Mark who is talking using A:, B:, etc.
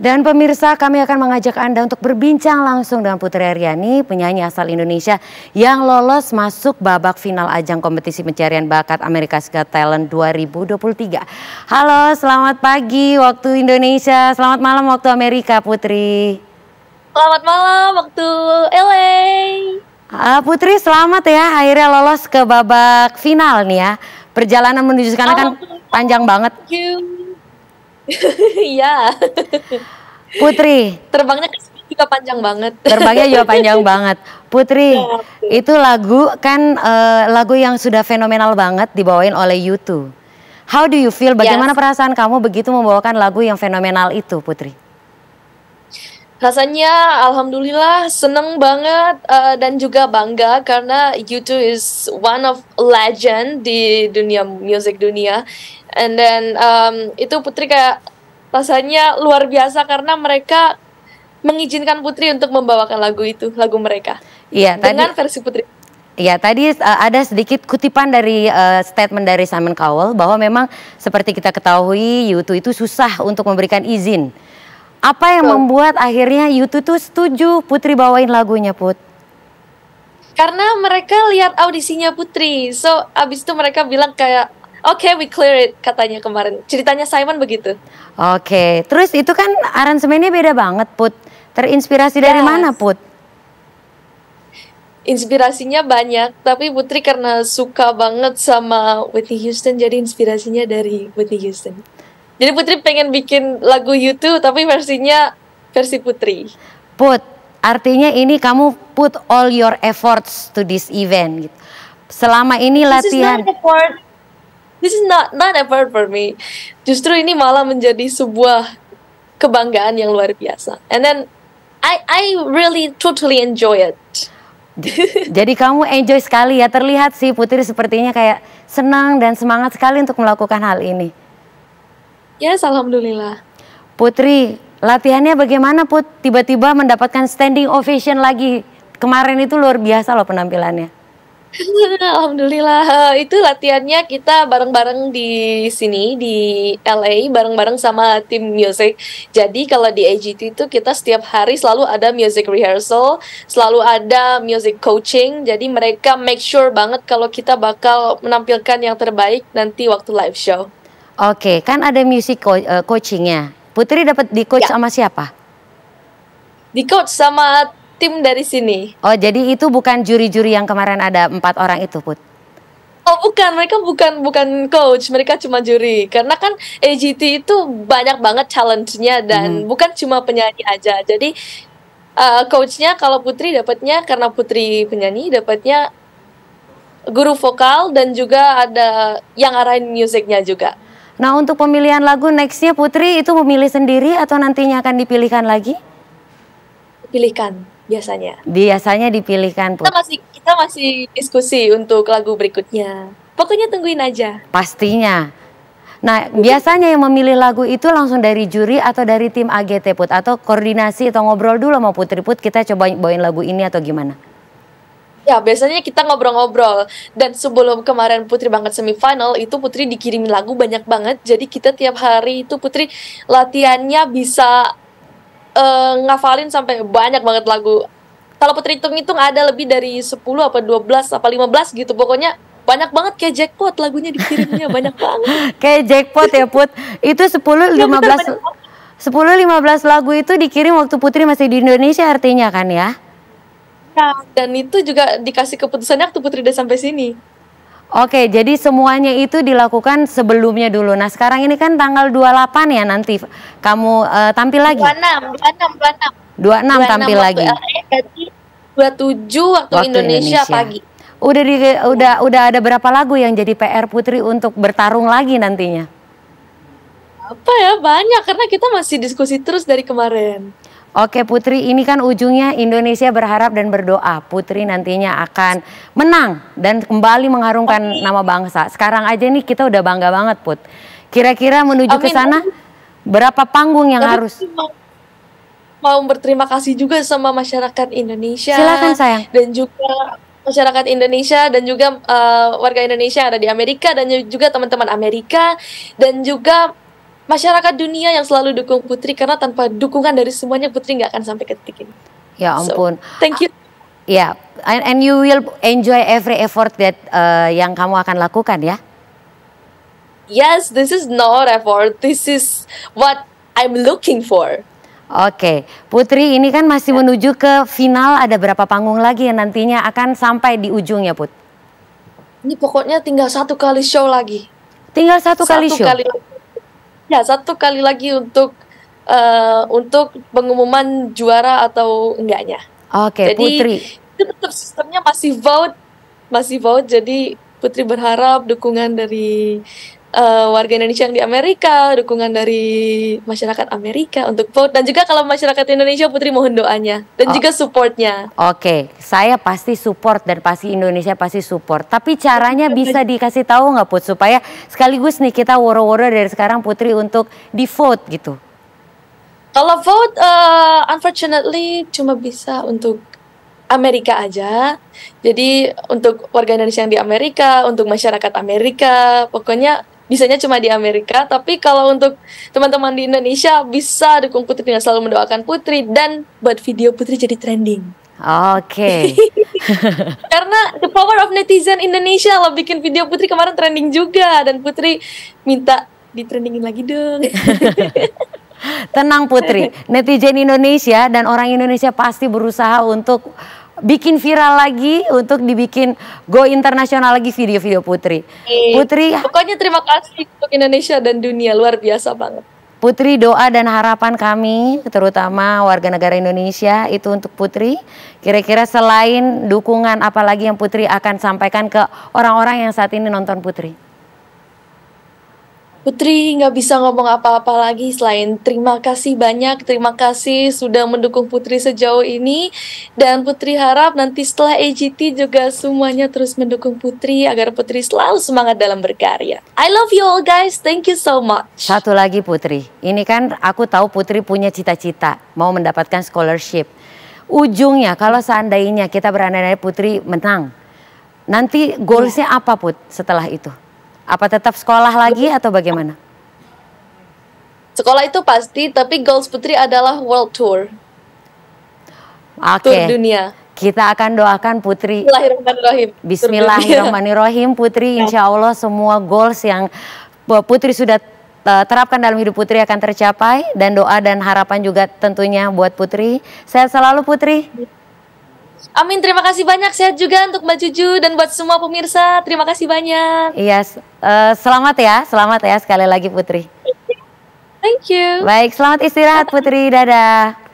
A: Dan pemirsa kami akan mengajak Anda untuk berbincang langsung dengan Putri Aryani, penyanyi asal Indonesia yang lolos masuk babak final ajang kompetisi pencarian bakat Amerika Got Talent 2023. Halo, selamat pagi waktu Indonesia, selamat malam waktu Amerika Putri.
B: Selamat malam waktu LA.
A: Ah, Putri selamat ya akhirnya lolos ke babak final nih ya. Perjalanan menuju sekarang kan panjang banget. Thank you. Iya. Putri. Terbangnya juga panjang banget. Terbangnya juga panjang banget. Putri, ya, itu lagu kan uh, lagu yang sudah fenomenal banget dibawain oleh YouTube. How do you feel? Bagaimana yes. perasaan kamu begitu membawakan lagu yang fenomenal itu, Putri?
B: Rasanya alhamdulillah seneng banget uh, dan juga bangga karena YouTube is one of legend di dunia music dunia. And then um, itu Putri kayak rasanya luar biasa karena mereka mengizinkan Putri untuk membawakan lagu itu, lagu mereka. Iya, tadi versi Putri.
A: Ya, tadi uh, ada sedikit kutipan dari uh, statement dari Simon Cowell bahwa memang seperti kita ketahui YouTube itu susah untuk memberikan izin apa yang Betul. membuat akhirnya YouTube tuh setuju Putri bawain lagunya Put?
B: Karena mereka lihat audisinya Putri, so abis itu mereka bilang kayak Oke, okay, we clear it katanya kemarin. Ceritanya Simon begitu.
A: Oke, okay. terus itu kan aransemennya beda banget, Put. Terinspirasi yes. dari mana, Put?
B: Inspirasinya banyak, tapi Putri karena suka banget sama Whitney Houston, jadi inspirasinya dari Whitney Houston. Jadi Putri pengen bikin lagu YouTube tapi versinya versi Putri.
A: Put, artinya ini kamu put all your efforts to this event gitu. Selama ini this latihan. Is not
B: effort. This is not not effort for me. Justru ini malah menjadi sebuah kebanggaan yang luar biasa. And then I I really totally enjoy it.
A: Jadi kamu enjoy sekali ya terlihat sih Putri sepertinya kayak senang dan semangat sekali untuk melakukan hal ini.
B: Yes, alhamdulillah.
A: Putri, latihannya bagaimana Put? Tiba-tiba mendapatkan standing ovation lagi. Kemarin itu luar biasa loh penampilannya.
B: alhamdulillah, itu latihannya kita bareng-bareng di sini, di LA, bareng-bareng sama tim music. Jadi kalau di AGT itu kita setiap hari selalu ada music rehearsal, selalu ada music coaching. Jadi mereka make sure banget kalau kita bakal menampilkan yang terbaik nanti waktu live show.
A: Oke, okay. kan ada music co uh, coachingnya. Putri dapat di coach ya. sama siapa? Di coach sama tim dari sini. Oh, jadi itu bukan juri-juri yang kemarin ada empat orang itu, Put? Oh bukan, mereka bukan bukan
B: coach, mereka cuma juri. Karena kan AGT itu banyak banget challenge-nya dan hmm. bukan cuma penyanyi aja. Jadi uh, coachnya kalau Putri dapatnya karena Putri penyanyi dapatnya guru vokal dan juga ada yang arahin musiknya juga.
A: Nah untuk pemilihan lagu nextnya Putri itu memilih sendiri atau nantinya akan dipilihkan lagi? Pilihkan biasanya. Biasanya dipilihkan Putri. Kita
B: masih kita masih diskusi untuk lagu berikutnya. Pokoknya tungguin aja.
A: Pastinya. Nah, biasanya yang memilih lagu itu langsung dari juri atau dari tim AGT Put atau koordinasi atau ngobrol dulu sama Putri Put kita coba bawain lagu ini atau gimana?
B: Ya, biasanya kita ngobrol-ngobrol. Dan sebelum kemarin Putri banget semifinal, itu Putri dikirimin lagu banyak banget. Jadi kita tiap hari itu Putri latihannya bisa uh, ngafalin sampai banyak banget lagu. Kalau Putri hitung-hitung ada lebih dari 10 apa 12 apa 15 gitu. Pokoknya banyak banget kayak jackpot lagunya dikirimnya banyak banget
A: kayak jackpot ya put itu 10 15 10 15 lagu itu dikirim waktu Putri masih di Indonesia artinya kan ya mereka dan itu
B: juga dikasih keputusannya waktu Putri udah sampai sini.
A: Oke, jadi semuanya itu dilakukan sebelumnya dulu. Nah, sekarang ini kan tanggal 28 ya nanti kamu uh, tampil lagi. 26, 26, 26. 26, 26 tampil lagi. Jadi 27 waktu, waktu Indonesia, Indonesia pagi. Udah di, udah udah ada berapa lagu yang jadi PR Putri untuk bertarung lagi nantinya?
B: Apa ya? Banyak karena kita masih diskusi terus
A: dari kemarin. Oke Putri, ini kan ujungnya Indonesia berharap dan berdoa Putri nantinya akan menang dan kembali mengharumkan nama bangsa. Sekarang aja nih kita udah bangga banget Put. Kira-kira menuju ke sana berapa panggung yang Tapi harus?
B: Mau, berterima kasih juga sama masyarakat Indonesia. Silakan sayang. Dan juga masyarakat Indonesia dan juga uh, warga Indonesia ada di Amerika dan juga teman-teman Amerika dan juga masyarakat dunia yang selalu dukung Putri karena tanpa dukungan dari semuanya Putri nggak akan sampai ke titik ini.
A: Ya ampun. So, thank you. Ya, yeah. and, and you will enjoy every effort that uh, yang kamu akan lakukan ya.
B: Yes, this is not effort. This is what I'm looking for.
A: Oke, okay. Putri ini kan masih ya. menuju ke final ada berapa panggung lagi yang nantinya akan sampai di ujungnya Put?
B: Ini pokoknya tinggal satu kali show lagi.
A: Tinggal satu, satu kali show? Kali
B: lagi. Ya, satu kali lagi untuk uh, untuk pengumuman juara atau enggaknya.
A: Oke, okay, Putri.
B: Itu tetap sistemnya masih vote, masih vote. Jadi Putri berharap dukungan dari uh, warga Indonesia yang di Amerika, dukungan dari masyarakat Amerika untuk vote dan juga kalau masyarakat Indonesia Putri mohon doanya dan oh. juga supportnya.
A: Oke, okay. saya pasti support dan pasti Indonesia pasti support. Tapi caranya bisa dikasih tahu nggak Put supaya sekaligus nih kita woro-woro dari sekarang Putri untuk di vote gitu.
B: Kalau vote, uh, unfortunately cuma bisa untuk Amerika aja. Jadi untuk warga Indonesia yang di Amerika, untuk masyarakat Amerika, pokoknya bisanya cuma di Amerika tapi kalau untuk teman-teman di Indonesia bisa dukung Putri dengan selalu mendoakan Putri dan buat video Putri jadi trending
A: Oke. Okay.
B: Karena the power of netizen Indonesia lo bikin video Putri kemarin trending juga dan
A: Putri minta ditrendingin lagi dong. Tenang Putri, netizen Indonesia dan orang Indonesia pasti berusaha untuk bikin viral lagi untuk dibikin go internasional lagi video-video Putri. Hmm. Putri,
B: pokoknya terima kasih untuk Indonesia dan dunia luar biasa banget.
A: Putri doa dan harapan kami terutama warga negara Indonesia itu untuk Putri. Kira-kira selain dukungan apalagi yang Putri akan sampaikan ke orang-orang yang saat ini nonton Putri?
B: Putri nggak bisa ngomong apa-apa lagi selain terima kasih banyak, terima kasih sudah mendukung Putri sejauh ini dan Putri harap nanti setelah AGT juga semuanya terus mendukung Putri agar Putri selalu semangat dalam berkarya. I love you all guys, thank you so much.
A: Satu lagi Putri, ini kan aku tahu Putri punya cita-cita mau mendapatkan scholarship. Ujungnya kalau seandainya kita berandai-andai Putri menang, nanti goalsnya apa Put setelah itu? Apa tetap sekolah lagi atau bagaimana?
B: Sekolah itu pasti, tapi goals Putri adalah World Tour.
A: Oke. Tour dunia. Kita akan doakan Putri.
B: Bismillahirrahmanirrahim. Bismillahirrahmanirrahim
A: Putri. Insya Allah semua goals yang eh, Putri sudah eh, terapkan dalam hidup Putri akan tercapai. Dan doa dan harapan juga tentunya buat Putri. Sehat selalu Putri.
B: Amin, terima kasih banyak. Sehat juga untuk Mbak Juju dan buat semua pemirsa. Terima kasih banyak.
A: Iya, uh, selamat ya, selamat ya sekali lagi Putri.
B: Thank you.
A: Baik, selamat istirahat Putri. Dadah.